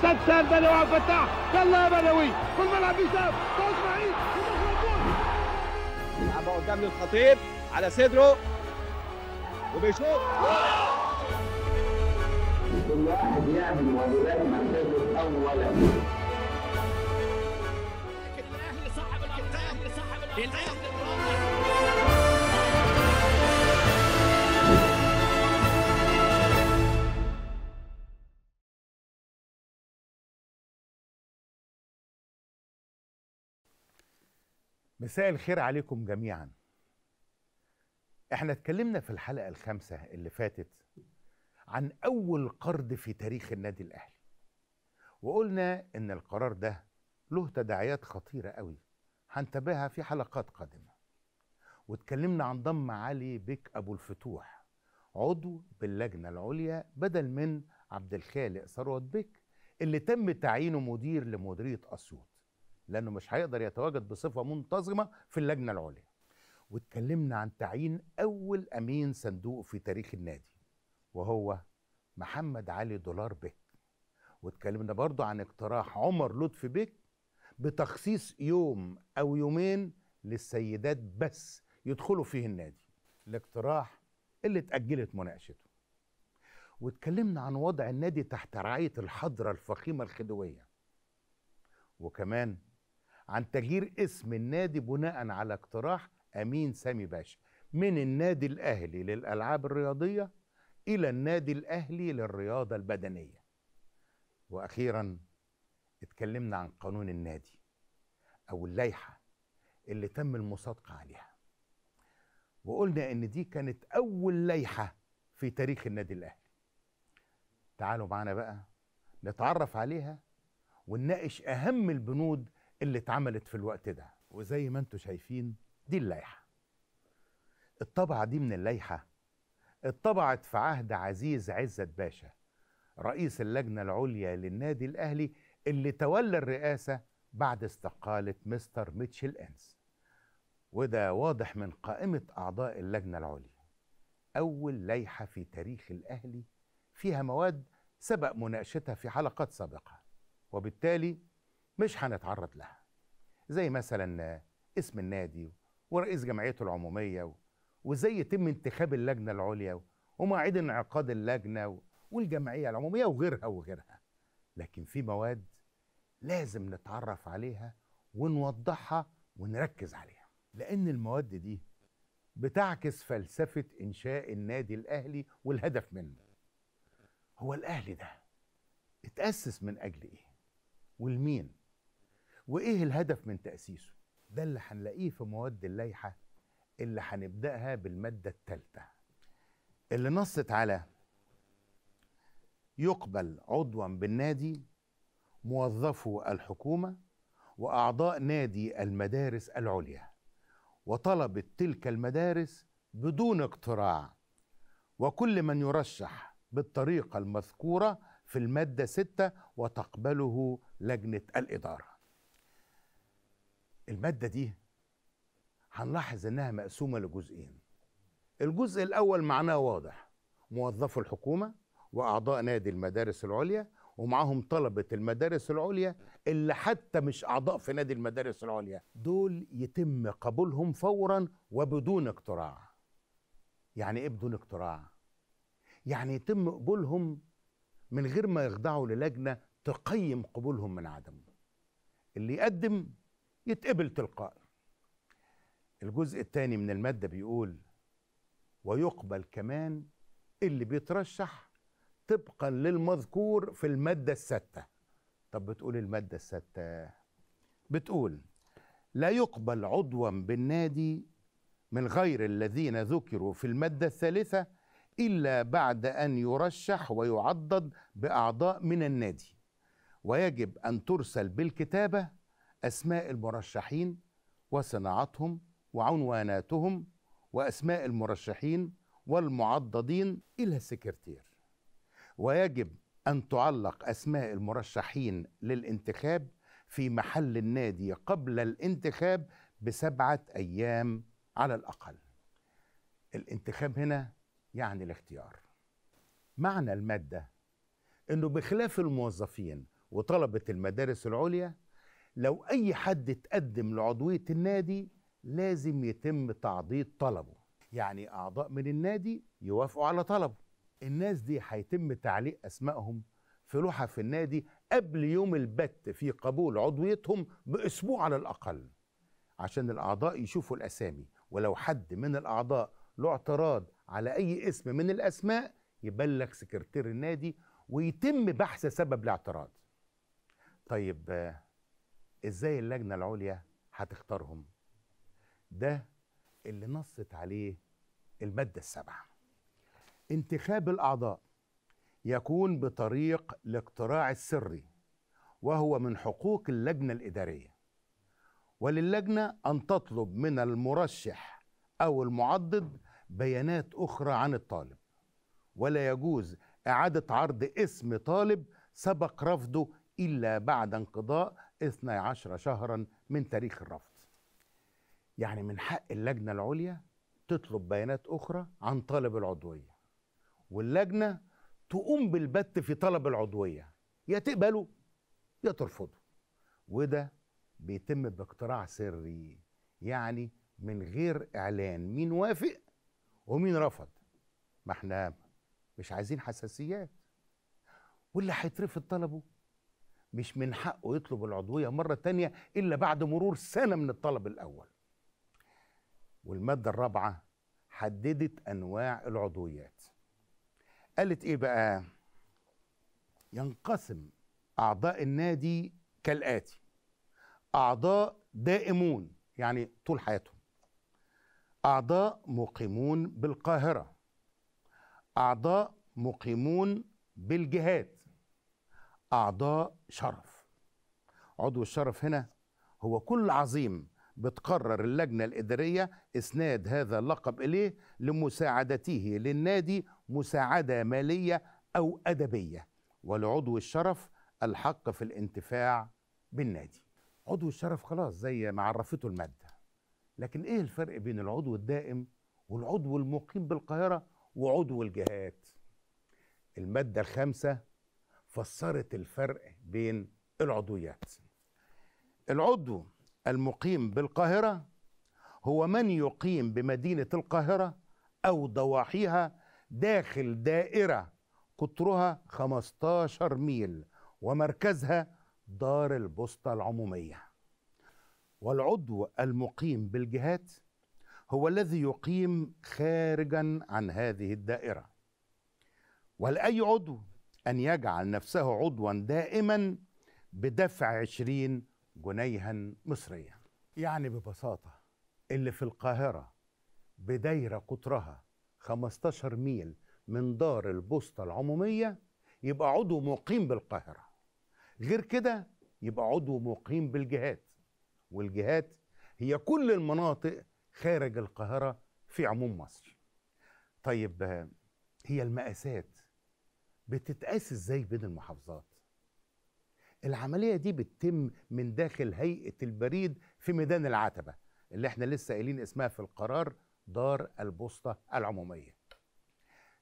ستار بلوي عبد الفتاح يلا يا بلوي في الملعب يساب طاس بعيد يلعبها قدام للخطيب على صدره وبيشوط كل واحد يعمل واجبات مركزه اولا لكن الاهلي صاحب الاهلي صاحب الاهلي مساء الخير عليكم جميعا احنا اتكلمنا في الحلقة الخامسة اللي فاتت عن أول قرض في تاريخ النادي الأهلي وقلنا إن القرار ده له تداعيات خطيرة قوي هنتابعها في حلقات قادمة واتكلمنا عن ضم علي بك أبو الفتوح عضو باللجنة العليا بدل من عبد الخالق ثروت بك اللي تم تعيينه مدير لمديرية أسيوط لانه مش هيقدر يتواجد بصفه منتظمه في اللجنه العليا واتكلمنا عن تعيين اول امين صندوق في تاريخ النادي وهو محمد علي دولار بيك واتكلمنا برضو عن اقتراح عمر لطفي بيك بتخصيص يوم او يومين للسيدات بس يدخلوا فيه النادي الاقتراح اللي اتأجلت مناقشته واتكلمنا عن وضع النادي تحت رعاية الحضرة الفخيمة الخدوية وكمان عن تغيير اسم النادي بناء على اقتراح امين سامي باشا من النادي الاهلي للالعاب الرياضيه الى النادي الاهلي للرياضه البدنيه واخيرا اتكلمنا عن قانون النادي او اللائحه اللي تم المصادقه عليها وقلنا ان دي كانت اول لائحه في تاريخ النادي الاهلي تعالوا معانا بقى نتعرف عليها ونناقش اهم البنود اللي اتعملت في الوقت ده وزي ما انتم شايفين دي اللايحة الطبعة دي من اللايحة اتطبعت في عهد عزيز عزت باشا رئيس اللجنة العليا للنادي الأهلي اللي تولى الرئاسة بعد استقالة مستر ميتشل أنس وده واضح من قائمة أعضاء اللجنة العليا أول لايحة في تاريخ الأهلي فيها مواد سبق مناقشتها في حلقات سابقة وبالتالي مش هنتعرض لها زي مثلا اسم النادي ورئيس جمعيته العمومية وازاي يتم انتخاب اللجنة العليا ومواعيد انعقاد اللجنة والجمعية العمومية وغيرها وغيرها لكن في مواد لازم نتعرف عليها ونوضحها ونركز عليها لأن المواد دي بتعكس فلسفة إنشاء النادي الأهلي والهدف منه هو الأهلي ده اتأسس من أجل إيه؟ والمين؟ وايه الهدف من تاسيسه ده اللي هنلاقيه في مواد اللائحه اللي هنبداها بالماده الثالثه اللي نصت على يقبل عضوا بالنادي موظفو الحكومه واعضاء نادي المدارس العليا وطلبه تلك المدارس بدون اقتراع وكل من يرشح بالطريقه المذكوره في الماده 6 وتقبله لجنه الاداره المادة دي هنلاحظ انها مقسومة لجزئين الجزء الاول معناه واضح موظفو الحكومة واعضاء نادي المدارس العليا ومعاهم طلبة المدارس العليا اللي حتى مش أعضاء في نادي المدارس العليا دول يتم قبولهم فورا وبدون اقتراع يعني إيه بدون اقتراع؟ يعني يتم قبولهم من غير ما يخضعوا للجنة تقيم قبولهم من عدمه اللي يقدم يتقبل تلقائي الجزء الثاني من المادة بيقول ويقبل كمان اللي بيترشح طبقا للمذكور في المادة الستة طب بتقول المادة الستة بتقول لا يقبل عضوا بالنادي من غير الذين ذكروا في المادة الثالثة إلا بعد أن يرشح ويعضد بأعضاء من النادي ويجب أن ترسل بالكتابة أسماء المرشحين وصناعتهم وعنواناتهم وأسماء المرشحين والمعضدين إلى السكرتير ويجب أن تعلق أسماء المرشحين للانتخاب في محل النادي قبل الانتخاب بسبعة أيام على الأقل الانتخاب هنا يعني الاختيار معنى المادة أنه بخلاف الموظفين وطلبة المدارس العليا لو أي حد اتقدم لعضوية النادي لازم يتم تعضيد طلبه يعني أعضاء من النادي يوافقوا على طلبه الناس دي هيتم تعليق أسمائهم في لوحة في النادي قبل يوم البت في قبول عضويتهم بأسبوع على الأقل عشان الأعضاء يشوفوا الأسامي ولو حد من الأعضاء له اعتراض على أي اسم من الأسماء يبلغ سكرتير النادي ويتم بحث سبب الاعتراض طيب ازاي اللجنه العليا هتختارهم ده اللي نصت عليه الماده السابعه انتخاب الاعضاء يكون بطريق الاقتراع السري وهو من حقوق اللجنه الاداريه وللجنه ان تطلب من المرشح او المعضد بيانات اخرى عن الطالب ولا يجوز اعاده عرض اسم طالب سبق رفضه الا بعد انقضاء 12 شهرا من تاريخ الرفض يعني من حق اللجنة العليا تطلب بيانات أخرى عن طالب العضوية واللجنة تقوم بالبت في طلب العضوية يا تقبله يا ترفضه وده بيتم باقتراع سري يعني من غير إعلان مين وافق ومين رفض ما احنا مش عايزين حساسيات واللي هيترفض طلبه مش من حقه يطلب العضوية مرة تانية إلا بعد مرور سنة من الطلب الأول والمادة الرابعة حددت أنواع العضويات قالت إيه بقى ينقسم أعضاء النادي كالآتي أعضاء دائمون يعني طول حياتهم أعضاء مقيمون بالقاهرة أعضاء مقيمون بالجهات أعضاء شرف عضو الشرف هنا هو كل عظيم بتقرر اللجنة الإدارية إسناد هذا اللقب إليه لمساعدته للنادي مساعدة مالية أو أدبية ولعضو الشرف الحق في الانتفاع بالنادي عضو الشرف خلاص زي ما عرفته المادة لكن إيه الفرق بين العضو الدائم والعضو المقيم بالقاهرة وعضو الجهات المادة الخامسة فسرت الفرق بين العضويات العضو المقيم بالقاهرة هو من يقيم بمدينة القاهرة أو ضواحيها داخل دائرة قطرها 15 ميل ومركزها دار البوسطة العمومية والعضو المقيم بالجهات هو الذي يقيم خارجا عن هذه الدائرة ولأي عضو أن يجعل نفسه عضوا دائما بدفع عشرين جنيها مصريا يعني ببساطة اللي في القاهرة بدايرة قطرها 15 ميل من دار البوسطة العمومية يبقى عضو مقيم بالقاهرة غير كده يبقى عضو مقيم بالجهات والجهات هي كل المناطق خارج القاهرة في عموم مصر طيب هي المقاسات بتتقاس ازاي بين المحافظات العمليه دي بتتم من داخل هيئه البريد في ميدان العتبه اللي احنا لسه قايلين اسمها في القرار دار البوسطه العموميه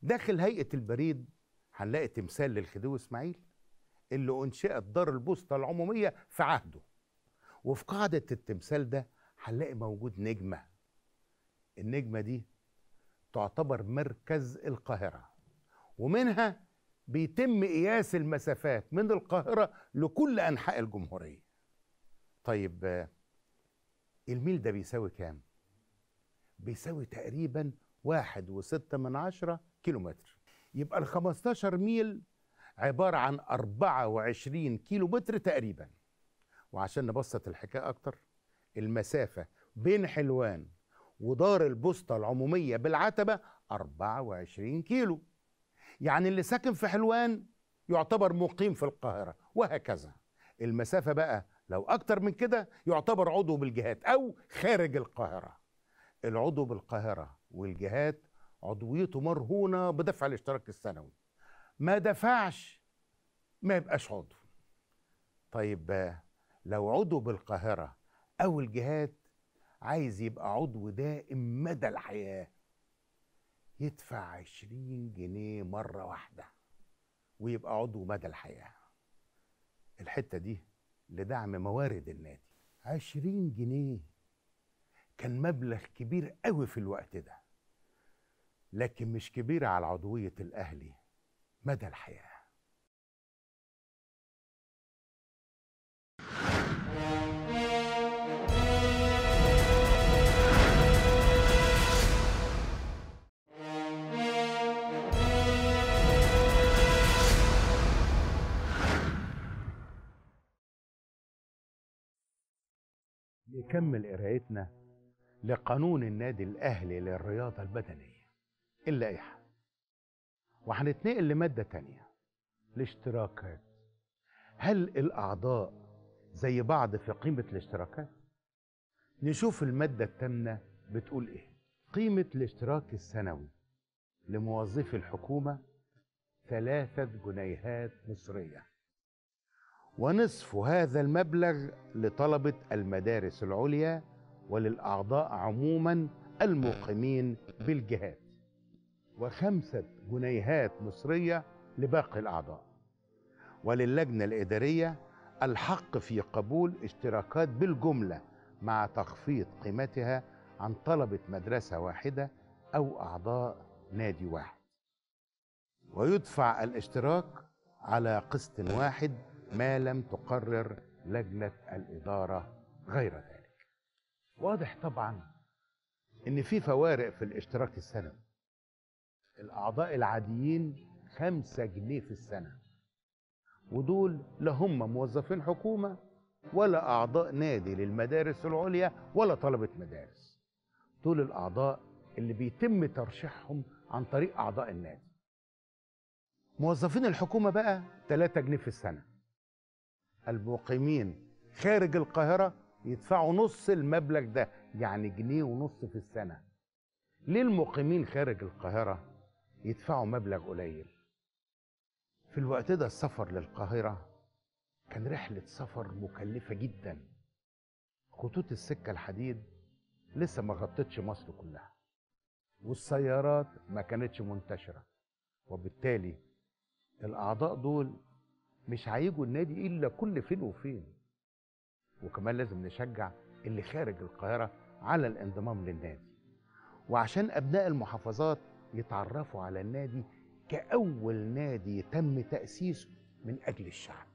داخل هيئه البريد هنلاقي تمثال للخديوي اسماعيل اللي انشئت دار البوسطه العموميه في عهده وفي قاعده التمثال ده هنلاقي موجود نجمه النجمه دي تعتبر مركز القاهره ومنها بيتم قياس المسافات من القاهرة لكل أنحاء الجمهورية طيب الميل ده بيساوي كام؟ بيساوي تقريبا واحد وستة من عشرة كيلومتر يبقى الخمستاشر ميل عبارة عن أربعة وعشرين كيلومتر تقريبا وعشان نبسط الحكاية أكتر المسافة بين حلوان ودار البوسطة العمومية بالعتبة 24 كيلو يعني اللي ساكن في حلوان يعتبر مقيم في القاهرة وهكذا المسافة بقى لو أكتر من كده يعتبر عضو بالجهات أو خارج القاهرة العضو بالقاهرة والجهات عضويته مرهونة بدفع الاشتراك السنوي ما دفعش ما يبقاش عضو طيب لو عضو بالقاهرة أو الجهات عايز يبقى عضو دائم مدى الحياة يدفع عشرين جنيه مرة واحدة ويبقى عضو مدى الحياة الحتة دي لدعم موارد النادي عشرين جنيه كان مبلغ كبير قوي في الوقت ده لكن مش كبير على عضوية الأهلي مدى الحياة نكمل قرايتنا لقانون النادي الأهلي للرياضة البدنية اللائحة وهنتنقل لمادة تانية الاشتراكات هل الأعضاء زي بعض في قيمة الاشتراكات؟ نشوف المادة الثامنه بتقول إيه قيمة الاشتراك السنوي لموظفي الحكومة ثلاثة جنيهات مصرية ونصف هذا المبلغ لطلبة المدارس العليا وللأعضاء عموما المقيمين بالجهات وخمسة جنيهات مصرية لباقي الأعضاء وللجنة الإدارية الحق في قبول اشتراكات بالجملة مع تخفيض قيمتها عن طلبة مدرسة واحدة أو أعضاء نادي واحد ويدفع الاشتراك على قسط واحد ما لم تقرر لجنة الإدارة غير ذلك واضح طبعا ان في فوارق في الاشتراك السنوي الاعضاء العاديين خمسة جنيه في السنة ودول لا هم موظفين حكومة ولا أعضاء نادي للمدارس العليا ولا طلبة مدارس دول الأعضاء اللي بيتم ترشيحهم عن طريق أعضاء النادي موظفين الحكومة بقى 3 جنيه في السنة المقيمين خارج القاهرة يدفعوا نص المبلغ ده يعني جنيه ونص في السنة ليه المقيمين خارج القاهرة يدفعوا مبلغ قليل في الوقت ده السفر للقاهرة كان رحلة سفر مكلفة جدا خطوط السكة الحديد لسه ما غطتش مصر كلها والسيارات ما كانتش منتشرة وبالتالي الأعضاء دول مش هيجوا النادي الا كل فين وفين وكمان لازم نشجع اللي خارج القاهره على الانضمام للنادي وعشان ابناء المحافظات يتعرفوا على النادي كاول نادي تم تاسيسه من اجل الشعب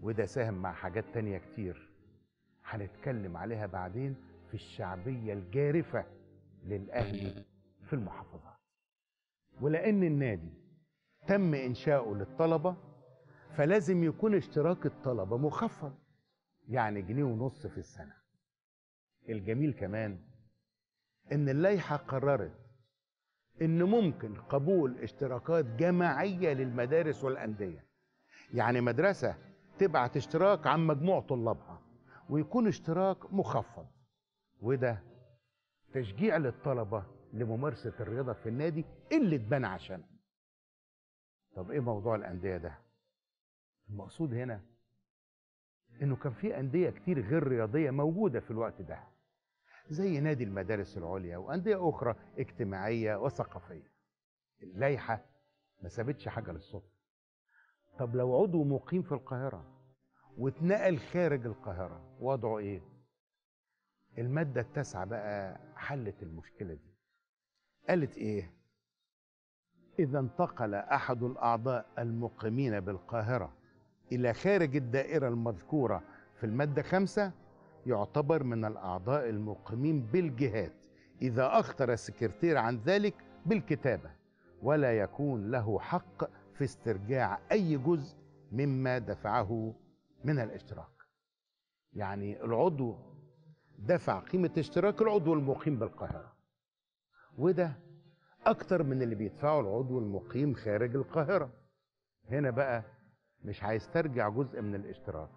وده ساهم مع حاجات تانية كتير هنتكلم عليها بعدين في الشعبيه الجارفه للاهلي في المحافظات ولان النادي تم انشاؤه للطلبه فلازم يكون اشتراك الطلبة مخفض يعني جنيه ونص في السنة الجميل كمان ان اللائحة قررت ان ممكن قبول اشتراكات جماعية للمدارس والأندية يعني مدرسة تبعت اشتراك عن مجموع طلابها ويكون اشتراك مخفض وده تشجيع للطلبة لممارسة الرياضة في النادي اللي اتبنى عشانه طب ايه موضوع الأندية ده المقصود هنا انه كان في انديه كتير غير رياضيه موجوده في الوقت ده زي نادي المدارس العليا وانديه اخرى اجتماعيه وثقافيه اللائحه ما سابتش حاجه للصدفه طب لو عضو مقيم في القاهره واتنقل خارج القاهره وضعه ايه الماده التاسعه بقى حلت المشكله دي قالت ايه اذا انتقل احد الاعضاء المقيمين بالقاهره إلى خارج الدائرة المذكورة في المادة خمسة يعتبر من الأعضاء المقيمين بالجهات إذا أخطر السكرتير عن ذلك بالكتابة ولا يكون له حق في استرجاع أي جزء مما دفعه من الاشتراك يعني العضو دفع قيمة اشتراك العضو المقيم بالقاهرة وده أكتر من اللي بيدفعه العضو المقيم خارج القاهرة هنا بقى مش هيسترجع جزء من الاشتراك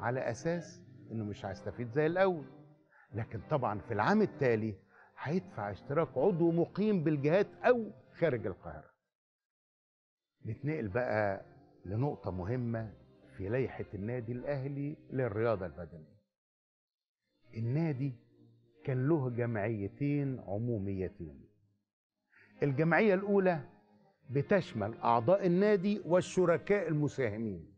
على اساس انه مش هيستفيد زي الاول لكن طبعا في العام التالي هيدفع اشتراك عضو مقيم بالجهات او خارج القاهره نتنقل بقى لنقطه مهمه في لائحه النادي الاهلي للرياضه البدنيه النادي كان له جمعيتين عموميتين الجمعيه الاولى بتشمل أعضاء النادي والشركاء المساهمين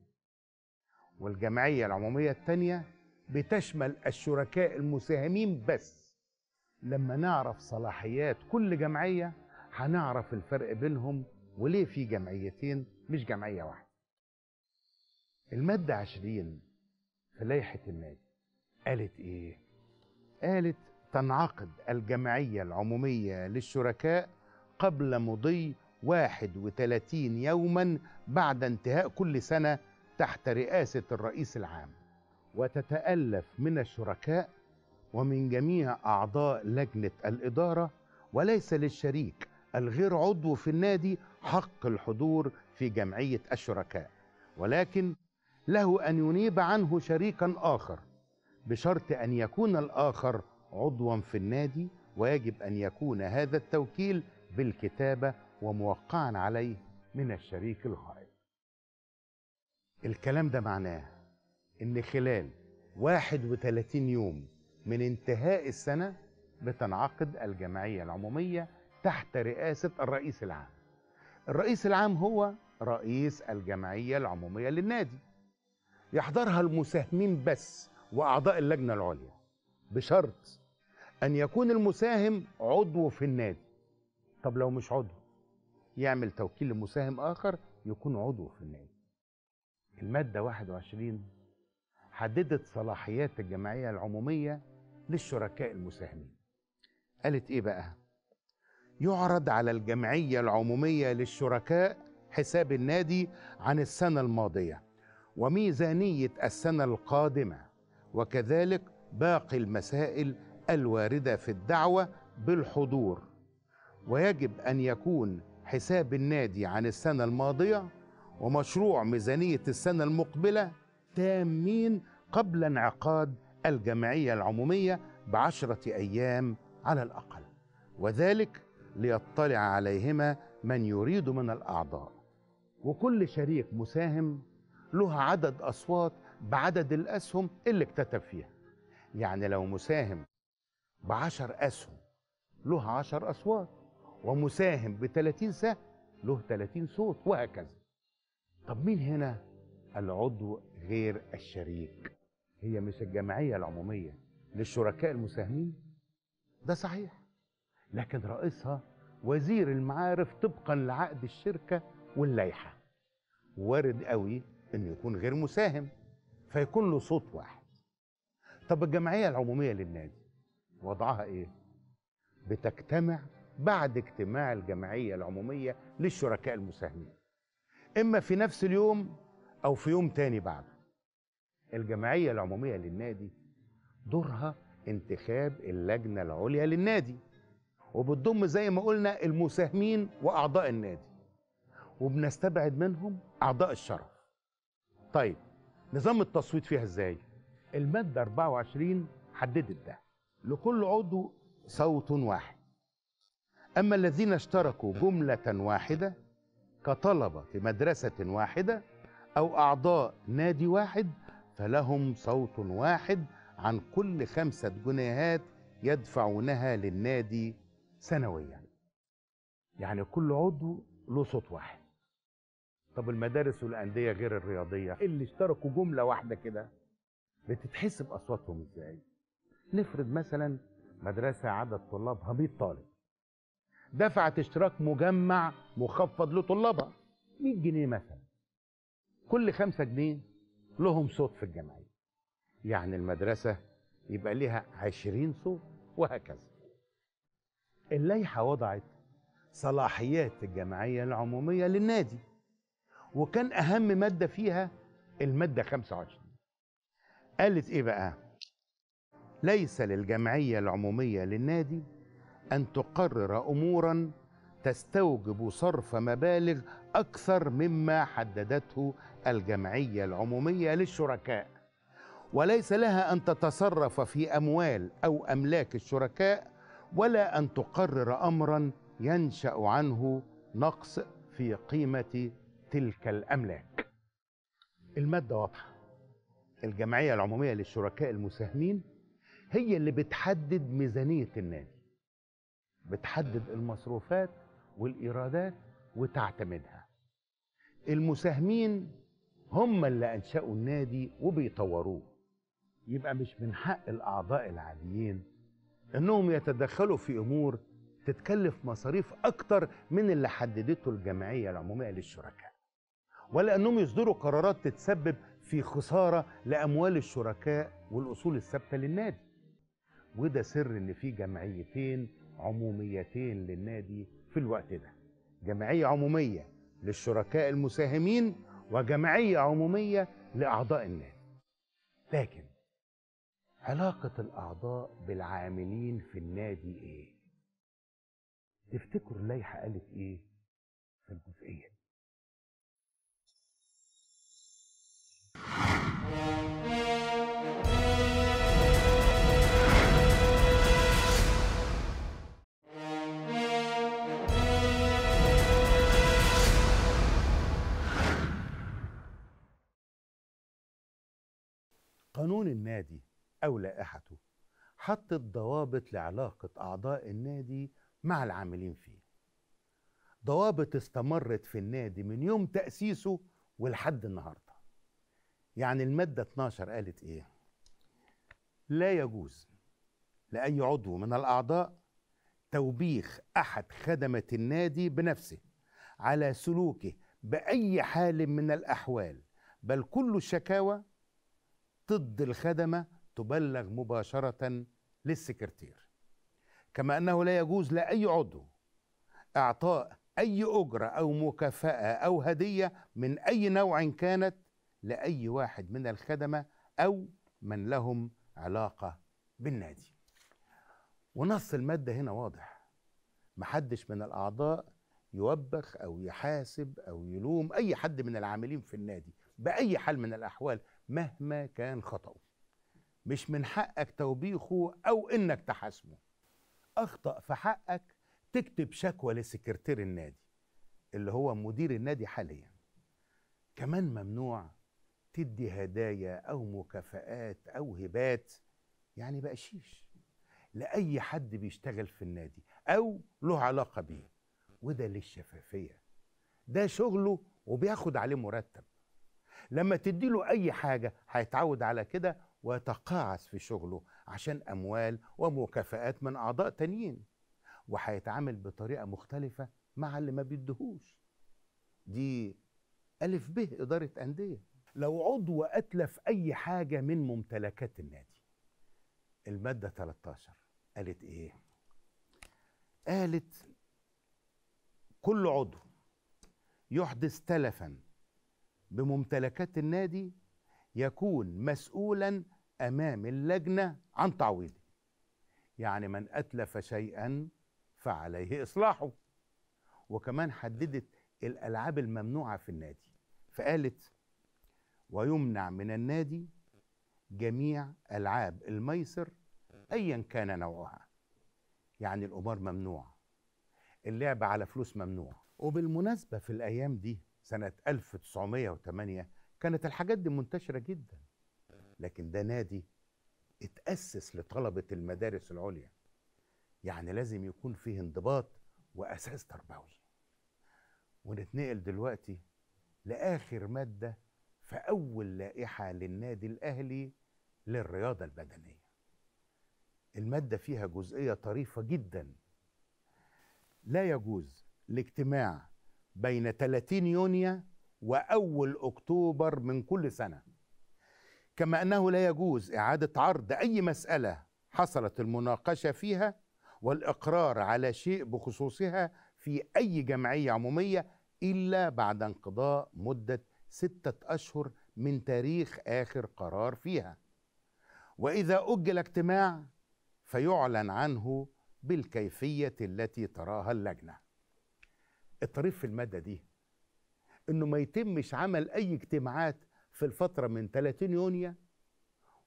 والجمعية العمومية الثانية بتشمل الشركاء المساهمين بس لما نعرف صلاحيات كل جمعية هنعرف الفرق بينهم وليه في جمعيتين مش جمعية واحدة المادة عشرين في لائحة النادي قالت إيه؟ قالت تنعقد الجمعية العمومية للشركاء قبل مضي 31 يوما بعد انتهاء كل سنة تحت رئاسة الرئيس العام وتتألف من الشركاء ومن جميع أعضاء لجنة الإدارة وليس للشريك الغير عضو في النادي حق الحضور في جمعية الشركاء ولكن له أن ينيب عنه شريكا آخر بشرط أن يكون الآخر عضوا في النادي ويجب أن يكون هذا التوكيل بالكتابة وموقعا عليه من الشريك الغائب الكلام ده معناه ان خلال 31 يوم من انتهاء السنة بتنعقد الجمعية العمومية تحت رئاسة الرئيس العام الرئيس العام هو رئيس الجمعية العمومية للنادي يحضرها المساهمين بس وأعضاء اللجنة العليا بشرط أن يكون المساهم عضو في النادي طب لو مش عضو يعمل توكيل لمساهم آخر يكون عضو في النادي المادة 21 حددت صلاحيات الجمعية العمومية للشركاء المساهمين قالت إيه بقى؟ يعرض على الجمعية العمومية للشركاء حساب النادي عن السنة الماضية وميزانية السنة القادمة وكذلك باقي المسائل الواردة في الدعوة بالحضور ويجب أن يكون حساب النادي عن السنة الماضية ومشروع ميزانية السنة المقبلة تامين قبل انعقاد الجمعية العمومية بعشرة أيام على الأقل وذلك ليطلع عليهما من يريد من الأعضاء وكل شريك مساهم له عدد أصوات بعدد الأسهم اللي اكتتب فيها يعني لو مساهم بعشر أسهم له عشر أصوات ومساهم ب 30 سهم له 30 صوت وهكذا طب مين هنا العضو غير الشريك هي مش الجمعيه العموميه للشركاء المساهمين ده صحيح لكن رئيسها وزير المعارف طبقا لعقد الشركه واللائحه وارد قوي انه يكون غير مساهم فيكون له صوت واحد طب الجمعيه العموميه للنادي وضعها ايه بتجتمع بعد اجتماع الجمعية العمومية للشركاء المساهمين إما في نفس اليوم أو في يوم تاني بعده الجمعية العمومية للنادي دورها انتخاب اللجنة العليا للنادي وبتضم زي ما قلنا المساهمين وأعضاء النادي وبنستبعد منهم أعضاء الشرف طيب نظام التصويت فيها إزاي؟ المادة 24 حددت ده لكل عضو صوت واحد أما الذين اشتركوا جملة واحدة كطلبة في مدرسة واحدة أو أعضاء نادي واحد فلهم صوت واحد عن كل خمسة جنيهات يدفعونها للنادي سنويا يعني كل عضو له صوت واحد طب المدارس والأندية غير الرياضية اللي اشتركوا جملة واحدة كده بتتحسب أصواتهم إزاي نفرض مثلا مدرسة عدد طلابها 100 طالب دفعت اشتراك مجمع مخفض لطلابها 100 جنيه مثلا كل 5 جنيه لهم صوت في الجمعيه يعني المدرسه يبقى ليها 20 صوت وهكذا اللائحه وضعت صلاحيات الجمعيه العموميه للنادي وكان اهم ماده فيها الماده 25 قالت ايه بقى ليس للجمعيه العموميه للنادي أن تقرر أمورا تستوجب صرف مبالغ أكثر مما حددته الجمعية العمومية للشركاء وليس لها أن تتصرف في أموال أو أملاك الشركاء ولا أن تقرر أمرا ينشأ عنه نقص في قيمة تلك الأملاك المادة واضحة الجمعية العمومية للشركاء المساهمين هي اللي بتحدد ميزانية النادي بتحدد المصروفات والإيرادات وتعتمدها المساهمين هم اللي أنشأوا النادي وبيطوروه يبقى مش من حق الأعضاء العاديين إنهم يتدخلوا في أمور تتكلف مصاريف أكتر من اللي حددته الجمعية العمومية للشركاء ولا أنهم يصدروا قرارات تتسبب في خسارة لأموال الشركاء والأصول الثابتة للنادي وده سر إن في جمعيتين عموميتين للنادي في الوقت ده جمعية عمومية للشركاء المساهمين وجمعية عمومية لأعضاء النادي لكن علاقة الأعضاء بالعاملين في النادي إيه؟ تفتكروا اللائحة قالت إيه في الجزئية دي؟ قانون النادي أو لائحته حطت ضوابط لعلاقة أعضاء النادي مع العاملين فيه ضوابط استمرت في النادي من يوم تأسيسه ولحد النهاردة يعني المادة 12 قالت إيه لا يجوز لأي عضو من الأعضاء توبيخ أحد خدمة النادي بنفسه على سلوكه بأي حال من الأحوال بل كل الشكاوى ضد الخدمة تبلغ مباشرة للسكرتير كما أنه لا يجوز لأي عضو إعطاء أي أجرة أو مكافأة أو هدية من أي نوع كانت لأي واحد من الخدمة أو من لهم علاقة بالنادي ونص المادة هنا واضح محدش من الأعضاء يوبخ أو يحاسب أو يلوم أي حد من العاملين في النادي بأي حال من الأحوال مهما كان خطأه مش من حقك توبيخه أو إنك تحاسبه أخطأ في حقك تكتب شكوى لسكرتير النادي اللي هو مدير النادي حاليا كمان ممنوع تدي هدايا أو مكافآت أو هبات يعني بقشيش لأي حد بيشتغل في النادي أو له علاقة بيه وده للشفافية ده شغله وبياخد عليه مرتب لما تدي له أي حاجة هيتعود على كده ويتقاعس في شغله عشان أموال ومكافئات من أعضاء تانيين وهيتعامل بطريقة مختلفة مع اللي ما بيدهوش دي ألف ب إدارة أندية لو عضو أتلف أي حاجة من ممتلكات النادي المادة 13 قالت إيه؟ قالت كل عضو يحدث تلفاً بممتلكات النادي يكون مسؤولا امام اللجنه عن تعويضه يعني من اتلف شيئا فعليه اصلاحه وكمان حددت الالعاب الممنوعه في النادي فقالت ويمنع من النادي جميع العاب الميسر ايا كان نوعها يعني القمار ممنوع اللعب على فلوس ممنوع وبالمناسبه في الايام دي سنة 1908 كانت الحاجات دي منتشرة جدا لكن ده نادي اتأسس لطلبة المدارس العليا يعني لازم يكون فيه انضباط وأساس تربوي ونتنقل دلوقتي لآخر مادة في أول لائحة للنادي الأهلي للرياضة البدنية المادة فيها جزئية طريفة جدا لا يجوز لاجتماع بين 30 يونيو وأول أكتوبر من كل سنة كما أنه لا يجوز إعادة عرض أي مسألة حصلت المناقشة فيها والإقرار على شيء بخصوصها في أي جمعية عمومية إلا بعد انقضاء مدة ستة أشهر من تاريخ آخر قرار فيها وإذا أجل اجتماع فيعلن عنه بالكيفية التي تراها اللجنة الطريف في الماده دي انه ما يتمش عمل اي اجتماعات في الفتره من 30 يونيو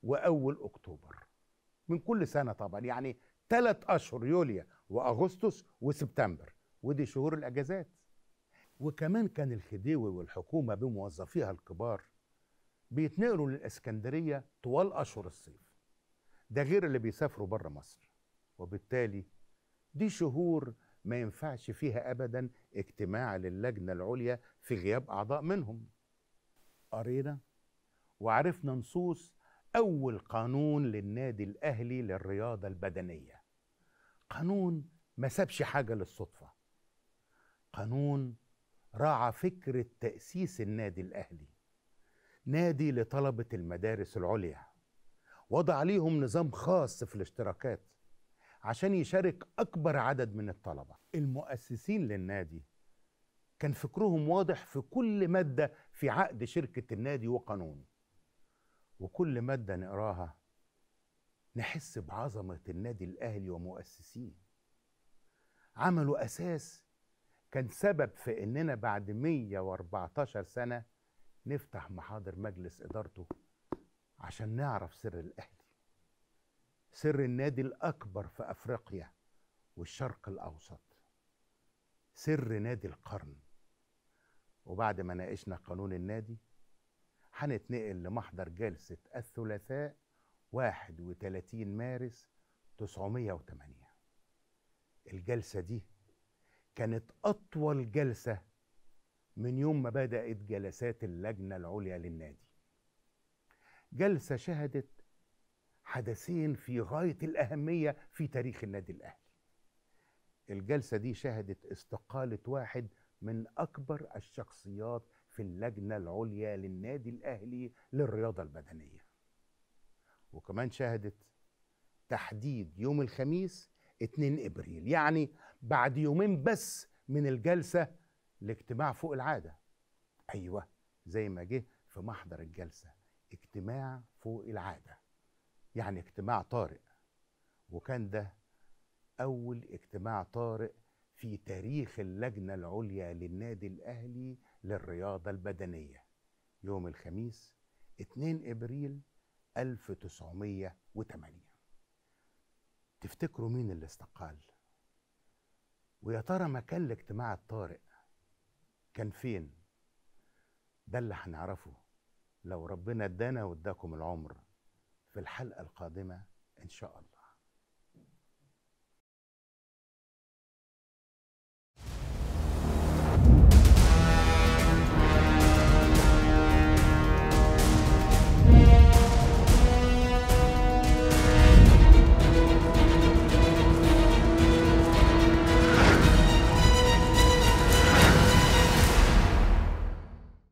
واول اكتوبر من كل سنه طبعا يعني ثلاث اشهر يوليو واغسطس وسبتمبر ودي شهور الاجازات وكمان كان الخديوي والحكومه بموظفيها الكبار بيتنقلوا للاسكندريه طوال اشهر الصيف ده غير اللي بيسافروا بره مصر وبالتالي دي شهور ما ينفعش فيها ابدا اجتماع للجنه العليا في غياب اعضاء منهم قرينا وعرفنا نصوص اول قانون للنادي الاهلي للرياضه البدنيه قانون ما سابش حاجه للصدفه قانون راعى فكره تاسيس النادي الاهلي نادي لطلبه المدارس العليا وضع ليهم نظام خاص في الاشتراكات عشان يشارك أكبر عدد من الطلبة المؤسسين للنادي كان فكرهم واضح في كل مادة في عقد شركة النادي وقانونه وكل مادة نقراها نحس بعظمة النادي الأهلي ومؤسسيه عملوا أساس كان سبب في إننا بعد 114 سنة نفتح محاضر مجلس إدارته عشان نعرف سر الأهلي سر النادي الأكبر في أفريقيا والشرق الأوسط سر نادي القرن وبعد ما ناقشنا قانون النادي هنتنقل لمحضر جلسة الثلاثاء 31 مارس 908 الجلسة دي كانت أطول جلسة من يوم ما بدأت جلسات اللجنة العليا للنادي جلسة شهدت حدثين في غاية الأهمية في تاريخ النادي الأهلي الجلسة دي شهدت استقالة واحد من أكبر الشخصيات في اللجنة العليا للنادي الأهلي للرياضة البدنية وكمان شهدت تحديد يوم الخميس 2 إبريل يعني بعد يومين بس من الجلسة لاجتماع فوق العادة أيوة زي ما جه في محضر الجلسة اجتماع فوق العاده يعني اجتماع طارئ وكان ده أول اجتماع طارئ في تاريخ اللجنة العليا للنادي الأهلي للرياضة البدنية يوم الخميس 2 إبريل 1908 تفتكروا مين اللي استقال؟ ويا ترى مكان الاجتماع الطارئ كان فين؟ ده اللي هنعرفه لو ربنا ادانا واداكم العمر في الحلقه القادمه ان شاء الله